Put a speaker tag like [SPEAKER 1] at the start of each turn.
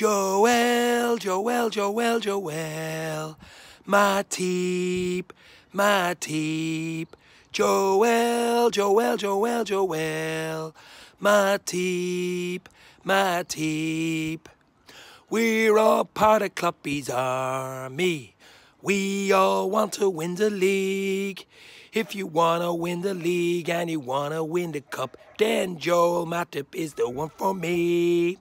[SPEAKER 1] Joel, Joel, Joel, Joel, my Matip, my Joel, Joel, Joel, Joel, my Matip. my We're all part of Cluppy's army. We all want to win the league. If you want to win the league and you want to win the cup, then Joel Matip is the one for me.